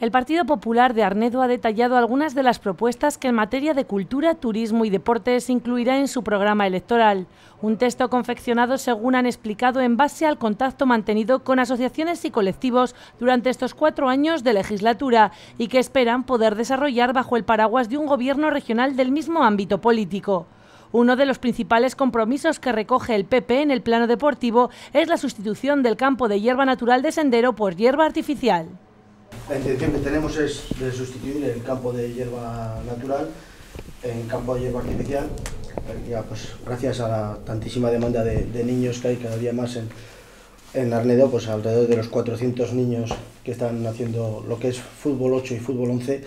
El Partido Popular de Arnedo ha detallado algunas de las propuestas que en materia de cultura, turismo y deportes incluirá en su programa electoral. Un texto confeccionado, según han explicado, en base al contacto mantenido con asociaciones y colectivos durante estos cuatro años de legislatura y que esperan poder desarrollar bajo el paraguas de un gobierno regional del mismo ámbito político. Uno de los principales compromisos que recoge el PP en el plano deportivo es la sustitución del campo de hierba natural de sendero por hierba artificial. La intención que tenemos es de sustituir el campo de hierba natural en campo de hierba artificial, eh, pues, gracias a la tantísima demanda de, niños que hay cada día más en, en Arnedo, pues alrededor de los 400 niños que están haciendo lo que es fútbol 8 y fútbol 11,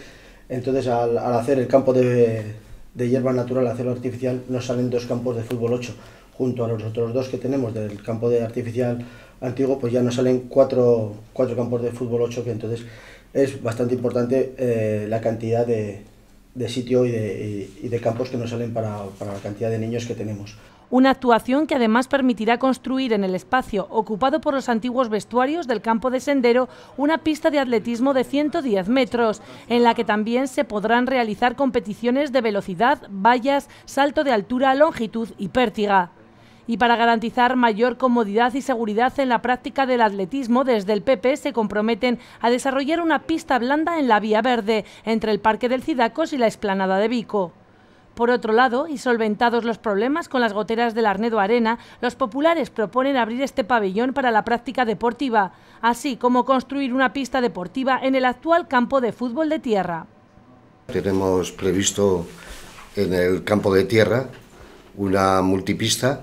entonces al, hacer el campo de, hierba natural, hacerlo artificial, nos salen dos campos de fútbol 8 junto a los otros dos que tenemos del campo de artificial antiguo, pues ya nos salen cuatro, cuatro campos de fútbol 8, que entonces es bastante importante eh, la cantidad de, sitio y de, campos que nos salen para, para la cantidad de niños que tenemos. Una actuación que además permitirá construir en el espacio ocupado por los antiguos vestuarios del campo de sendero una pista de atletismo de 110 metros, en la que también se podrán realizar competiciones de velocidad, vallas, salto de altura, longitud y pértiga y para garantizar mayor comodidad y seguridad en la práctica del atletismo, desde el PP se comprometen a desarrollar una pista blanda en la Vía Verde, entre el Parque del Cidacos y la Esplanada de Vico. Por otro lado, y solventados los problemas con las goteras del Arnedo Arena, los populares proponen abrir este pabellón para la práctica deportiva, así como construir una pista deportiva en el actual campo de fútbol de tierra. Tenemos previsto en el campo de tierra una multipista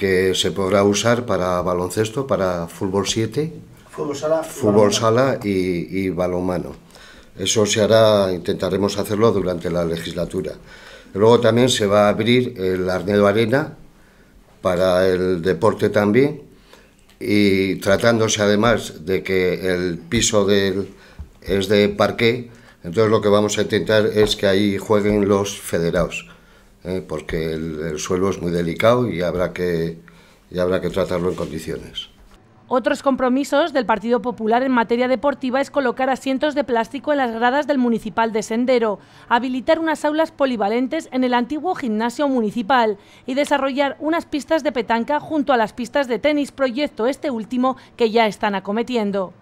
que se podrá usar para baloncesto, para fútbol 7, fútbol sala, y, balonmano. Eso se hará, intentaremos hacerlo durante la legislatura. Luego también se va a abrir el Arnedo Arena para el deporte también y tratándose además de que el piso del, es de parqué, entonces lo que vamos a intentar es que ahí jueguen los federados. ¿eh? porque el, suelo es muy delicado y habrá, que, y habrá que tratarlo en condiciones. Otros compromisos del Partido Popular en materia deportiva es colocar asientos de plástico en las gradas del municipal de Sendero, habilitar unas aulas polivalentes en el antiguo gimnasio municipal y desarrollar unas pistas de petanca junto a las pistas de tenis, proyecto este último que ya están acometiendo.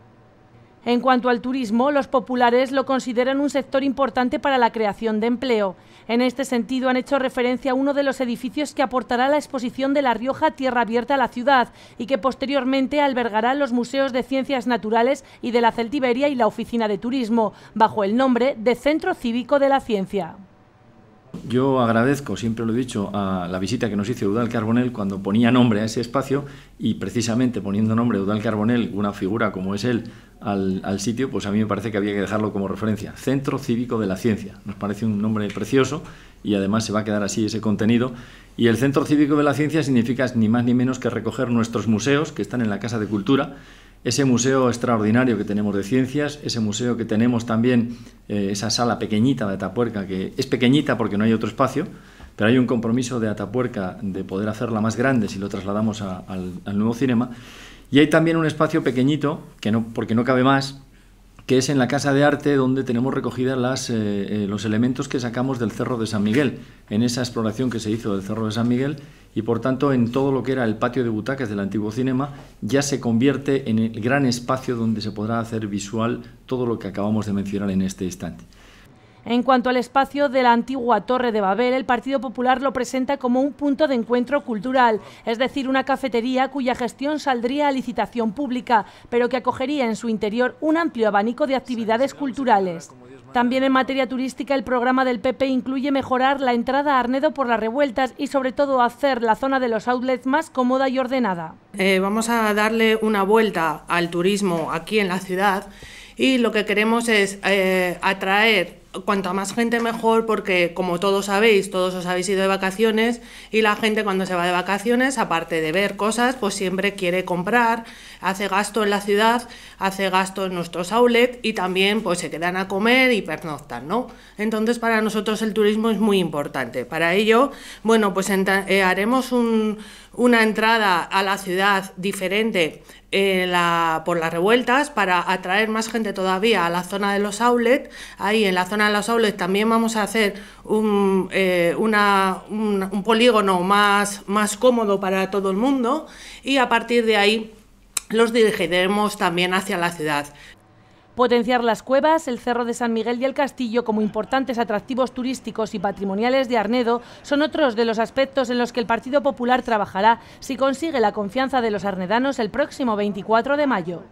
En cuanto al turismo, los populares lo consideran un sector importante para la creación de empleo. En este sentido, han hecho referencia a uno de los edificios que aportará la exposición de La Rioja Tierra Abierta a la ciudad y que posteriormente albergará los museos de ciencias naturales y de la Celtiberia y la oficina de turismo, bajo el nombre de Centro Cívico de la Ciencia. Yo agradezco, siempre lo he dicho, a la visita que nos hizo Eudal Carbonell cuando ponía nombre a ese espacio y precisamente poniendo nombre a Eudal Carbonell, una figura como es él, al, sitio, pues a mí me parece que había que dejarlo como referencia. Centro Cívico de la Ciencia. Nos parece un nombre precioso y además se va a quedar así ese contenido. Y el Centro Cívico de la Ciencia significa ni más ni menos que recoger nuestros museos que están en la Casa de Cultura, ese museo extraordinario que tenemos de ciencias, ese museo que tenemos también, eh, esa sala pequeñita de Atapuerca, que es pequeñita porque no hay otro espacio, pero hay un compromiso de Atapuerca de poder hacerla más grande si lo trasladamos a, al, al nuevo cinema. Y hay también un espacio pequeñito, que no, porque no cabe más, que es en la Casa de Arte donde tenemos recogidas las, eh, eh, los elementos que sacamos del Cerro de San Miguel, en esa exploración que se hizo del Cerro de San Miguel, y por tanto en todo lo que era el patio de butacas del antiguo cinema, ya se convierte en el gran espacio donde se podrá hacer visual todo lo que acabamos de mencionar en este instante. En cuanto al espacio de la antigua Torre de Babel, el Partido Popular lo presenta como un punto de encuentro cultural, es decir, una cafetería cuya gestión saldría a licitación pública, pero que acogería en su interior un amplio abanico de actividades culturales. También en materia turística el programa del PP incluye mejorar la entrada a Arnedo por las revueltas y sobre todo hacer la zona de los outlets más cómoda y ordenada. Eh, vamos a darle una vuelta al turismo aquí en la ciudad y lo que queremos es eh, atraer cuanto más gente mejor porque como todos sabéis, todos os habéis ido de vacaciones y la gente cuando se va de vacaciones, aparte de ver cosas, pues siempre quiere comprar, hace gasto en la ciudad, hace gasto en nuestros outlets y también pues se quedan a comer y pernoctan, ¿no? Entonces para nosotros el turismo es muy importante. Para ello, bueno, pues eh, haremos un, una entrada a la ciudad diferente eh, por las revueltas para atraer más gente todavía a la zona de los outlets. Ahí en la zona de los outlets también vamos a hacer eh, un, polígono más, más cómodo para todo el mundo y a partir de ahí los dirigiremos también hacia la ciudad potenciar las cuevas, el Cerro de San Miguel y el Castillo como importantes atractivos turísticos y patrimoniales de Arnedo son otros de los aspectos en los que el Partido Popular trabajará si consigue la confianza de los arnedanos el próximo 24 de mayo.